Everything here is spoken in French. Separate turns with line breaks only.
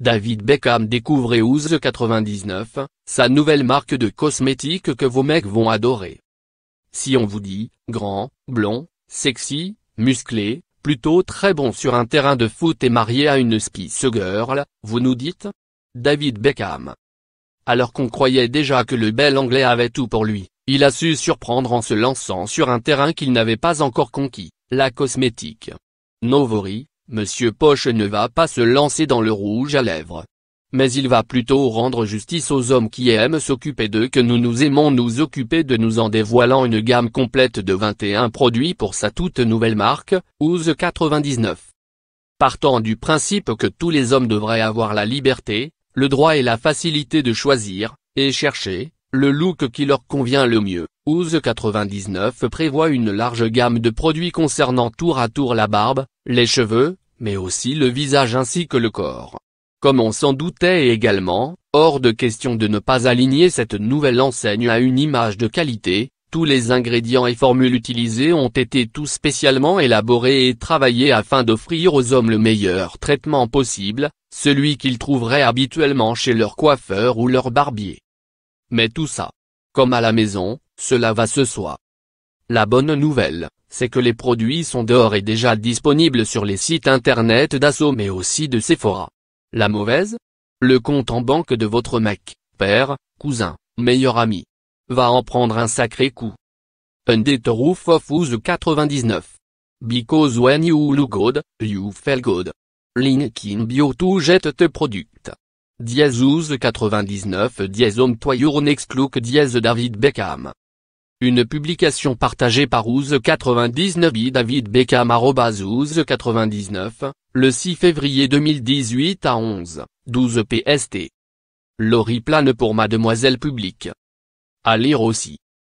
David Beckham découvre Euse 99, sa nouvelle marque de cosmétiques que vos mecs vont adorer. Si on vous dit, grand, blond, sexy, musclé, plutôt très bon sur un terrain de foot et marié à une spice girl, vous nous dites David Beckham. Alors qu'on croyait déjà que le bel anglais avait tout pour lui, il a su surprendre en se lançant sur un terrain qu'il n'avait pas encore conquis, la cosmétique. Novori, Monsieur Poche ne va pas se lancer dans le rouge à lèvres. Mais il va plutôt rendre justice aux hommes qui aiment s'occuper d'eux que nous nous aimons nous occuper de nous en dévoilant une gamme complète de 21 produits pour sa toute nouvelle marque, Ouse 99. Partant du principe que tous les hommes devraient avoir la liberté, le droit et la facilité de choisir, et chercher, le look qui leur convient le mieux. Ouse 99 prévoit une large gamme de produits concernant tour à tour la barbe, les cheveux, mais aussi le visage ainsi que le corps. Comme on s'en doutait également, hors de question de ne pas aligner cette nouvelle enseigne à une image de qualité, tous les ingrédients et formules utilisés ont été tout spécialement élaborés et travaillés afin d'offrir aux hommes le meilleur traitement possible, celui qu'ils trouveraient habituellement chez leur coiffeur ou leur barbier. Mais tout ça, comme à la maison, cela va se soi. La bonne nouvelle, c'est que les produits sont d'or et déjà disponibles sur les sites internet d'Assom mais aussi de Sephora. La mauvaise Le compte en banque de votre mec, père, cousin, meilleur ami. Va en prendre un sacré coup. Undet roof of dix 99. Because when you look good, you feel good. Link in bio to get the product. Diez 99 diez your next look diez David Beckham. Une publication partagée par ouz 99 i David Beckham 99 le 6 février 2018 à 11, 12 PST. Laurie plane pour Mademoiselle Publique. À lire aussi.